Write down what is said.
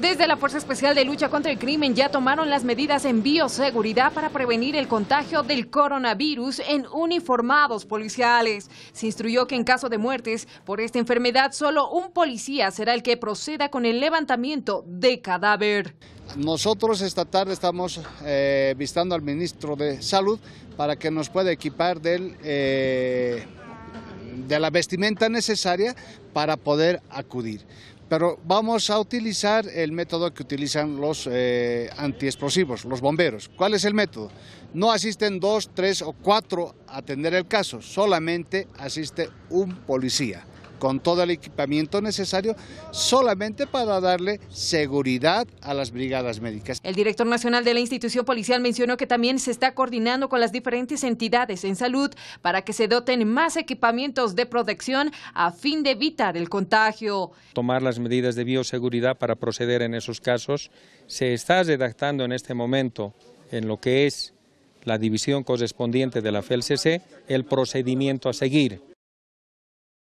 Desde la Fuerza Especial de Lucha contra el Crimen ya tomaron las medidas en bioseguridad para prevenir el contagio del coronavirus en uniformados policiales. Se instruyó que en caso de muertes por esta enfermedad, solo un policía será el que proceda con el levantamiento de cadáver. Nosotros esta tarde estamos eh, visitando al ministro de Salud para que nos pueda equipar del... Eh, de la vestimenta necesaria para poder acudir pero vamos a utilizar el método que utilizan los eh, antiexplosivos, los bomberos. ¿Cuál es el método? No asisten dos, tres o cuatro a atender el caso, solamente asiste un policía con todo el equipamiento necesario solamente para darle seguridad a las brigadas médicas. El director nacional de la institución policial mencionó que también se está coordinando con las diferentes entidades en salud para que se doten más equipamientos de protección a fin de evitar el contagio. Tomar las medidas de bioseguridad para proceder en esos casos. Se está redactando en este momento en lo que es la división correspondiente de la FELCC el procedimiento a seguir.